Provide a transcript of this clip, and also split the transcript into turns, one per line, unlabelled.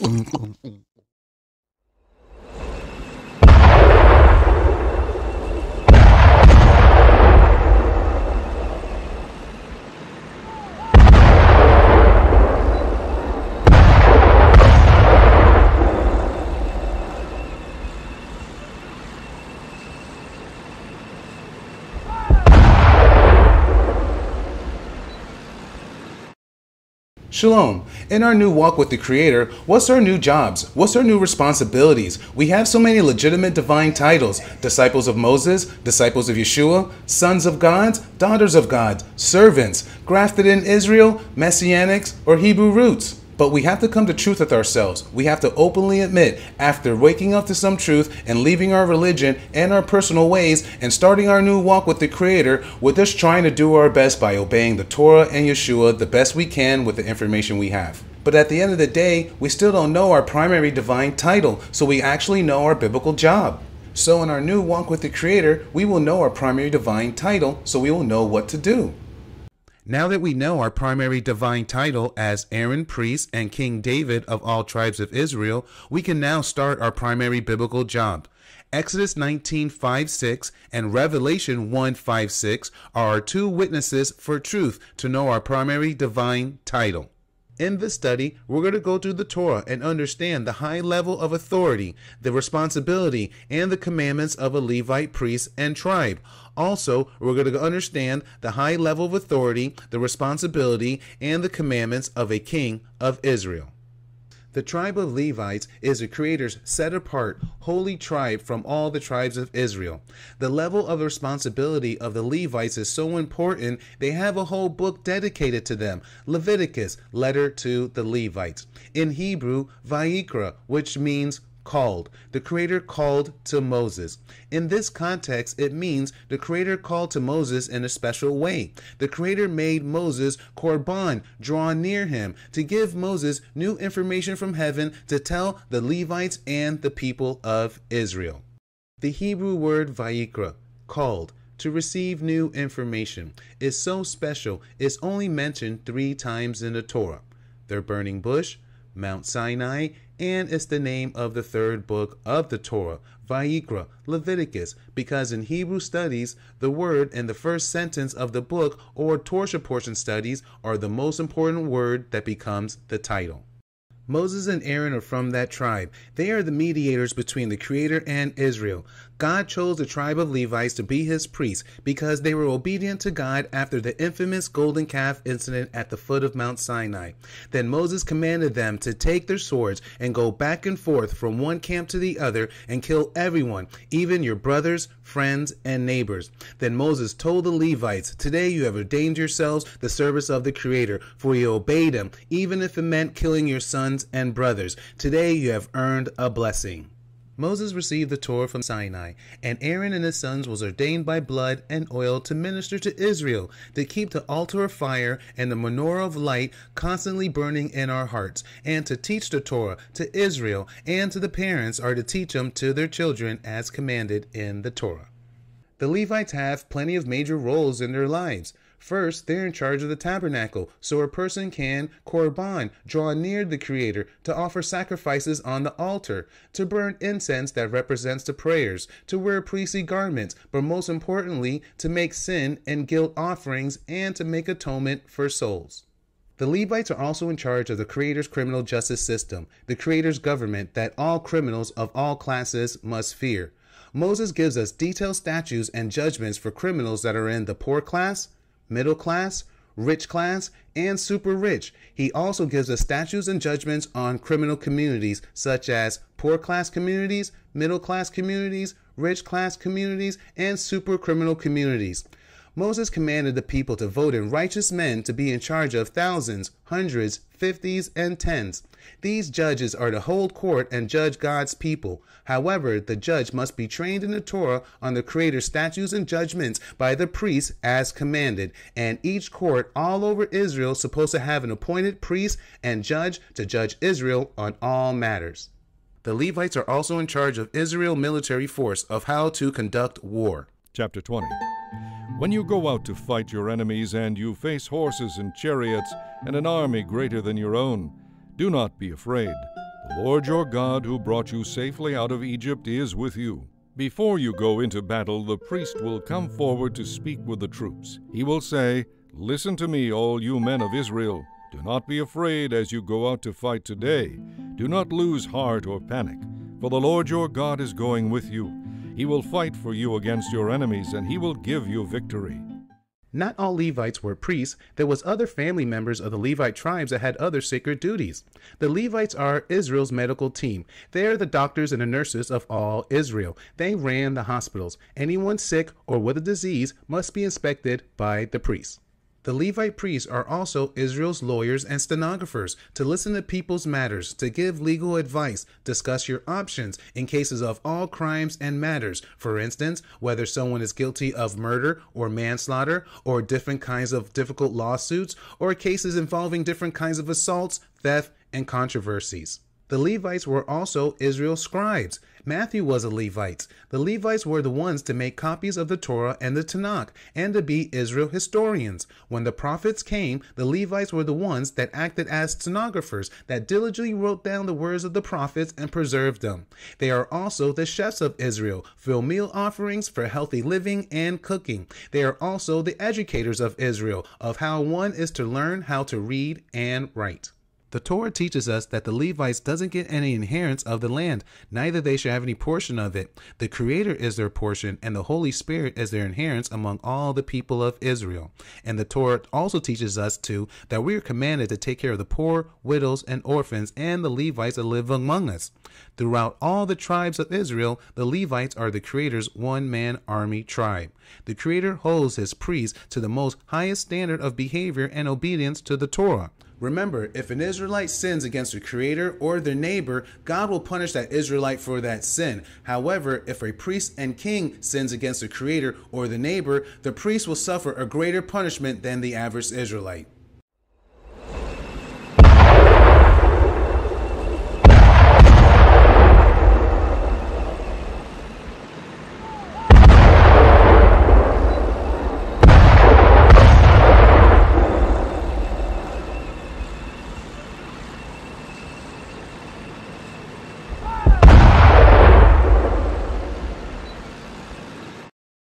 mm -mm -mm. Shalom. In our new walk with the Creator, what's our new jobs? What's our new responsibilities? We have so many legitimate divine titles disciples of Moses, disciples of Yeshua, sons of God, daughters of God, servants, grafted in Israel, messianics, or Hebrew roots. But we have to come to truth with ourselves. We have to openly admit, after waking up to some truth and leaving our religion and our personal ways and starting our new walk with the Creator, we're just trying to do our best by obeying the Torah and Yeshua the best we can with the information we have. But at the end of the day, we still don't know our primary divine title, so we actually know our biblical job. So in our new walk with the Creator, we will know our primary divine title, so we will know what to do. Now that we know our primary divine title as Aaron priest and King David of all tribes of Israel, we can now start our primary biblical job. Exodus 19 5 6 and Revelation 1 5 6 are our two witnesses for truth to know our primary divine title. In this study, we're going to go through the Torah and understand the high level of authority, the responsibility, and the commandments of a Levite priest and tribe. Also, we're going to understand the high level of authority, the responsibility, and the commandments of a king of Israel. The tribe of Levites is the Creator's set apart, holy tribe from all the tribes of Israel. The level of responsibility of the Levites is so important, they have a whole book dedicated to them Leviticus, letter to the Levites. In Hebrew, Vayikra, which means called. The Creator called to Moses. In this context, it means the Creator called to Moses in a special way. The Creator made Moses korban, draw near him, to give Moses new information from heaven to tell the Levites and the people of Israel. The Hebrew word vayikra, called, to receive new information, is so special it's only mentioned three times in the Torah. Their burning bush, Mount Sinai, and it's the name of the third book of the Torah, Vayikra, Leviticus, because in Hebrew studies, the word and the first sentence of the book or Torah portion studies are the most important word that becomes the title. Moses and Aaron are from that tribe. They are the mediators between the Creator and Israel. God chose the tribe of Levites to be his priests because they were obedient to God after the infamous golden calf incident at the foot of Mount Sinai. Then Moses commanded them to take their swords and go back and forth from one camp to the other and kill everyone, even your brothers, friends, and neighbors. Then Moses told the Levites, Today you have ordained yourselves the service of the Creator, for you obeyed him, even if it meant killing your sons and brothers. Today you have earned a blessing. Moses received the Torah from Sinai, and Aaron and his sons was ordained by blood and oil to minister to Israel, to keep the altar of fire and the menorah of light constantly burning in our hearts, and to teach the Torah to Israel and to the parents are to teach them to their children as commanded in the Torah. The Levites have plenty of major roles in their lives. First, they're in charge of the tabernacle, so a person can korban, draw near the Creator, to offer sacrifices on the altar, to burn incense that represents the prayers, to wear priestly garments, but most importantly, to make sin and guilt offerings and to make atonement for souls. The Levites are also in charge of the Creator's criminal justice system, the Creator's government that all criminals of all classes must fear. Moses gives us detailed statutes and judgments for criminals that are in the poor class, middle class, rich class, and super rich. He also gives us statutes and judgments on criminal communities such as poor class communities, middle class communities, rich class communities, and super criminal communities. Moses commanded the people to vote in righteous men to be in charge of thousands, hundreds, fifties, and tens. These judges are to hold court and judge God's people. However, the judge must be trained in the Torah on the Creator's statutes and judgments by the priests as commanded. And each court all over Israel is supposed to have an appointed priest and judge to judge Israel on all matters. The Levites are also in charge of Israel military force of how to conduct war. Chapter 20. When you go out to fight your enemies and you face horses and chariots and an army greater than your own, do not be afraid. The Lord your God, who brought you safely out of Egypt, is with you. Before you go into battle, the priest will come forward to speak with the troops. He will say, Listen to me, all you men of Israel. Do not be afraid as you go out to fight today. Do not lose heart or panic, for the Lord your God is going with you. He will fight for you against your enemies, and he will give you victory. Not all Levites were priests. There was other family members of the Levite tribes that had other sacred duties. The Levites are Israel's medical team. They are the doctors and the nurses of all Israel. They ran the hospitals. Anyone sick or with a disease must be inspected by the priest. The Levite priests are also Israel's lawyers and stenographers to listen to people's matters, to give legal advice, discuss your options in cases of all crimes and matters. For instance, whether someone is guilty of murder or manslaughter, or different kinds of difficult lawsuits, or cases involving different kinds of assaults, theft, and controversies. The Levites were also Israel's scribes. Matthew was a Levite. The Levites were the ones to make copies of the Torah and the Tanakh and to be Israel historians. When the prophets came, the Levites were the ones that acted as stenographers that diligently wrote down the words of the prophets and preserved them. They are also the chefs of Israel, fill meal offerings for healthy living and cooking. They are also the educators of Israel of how one is to learn how to read and write. The Torah teaches us that the Levites doesn't get any inheritance of the land, neither they should have any portion of it. The Creator is their portion, and the Holy Spirit is their inheritance among all the people of Israel. And the Torah also teaches us too that we are commanded to take care of the poor, widows, and orphans, and the Levites that live among us. Throughout all the tribes of Israel, the Levites are the Creator's one-man army tribe. The Creator holds his priests to the most highest standard of behavior and obedience to the Torah. Remember, if an Israelite sins against the creator or their neighbor, God will punish that Israelite for that sin. However, if a priest and king sins against the creator or the neighbor, the priest will suffer a greater punishment than the average Israelite.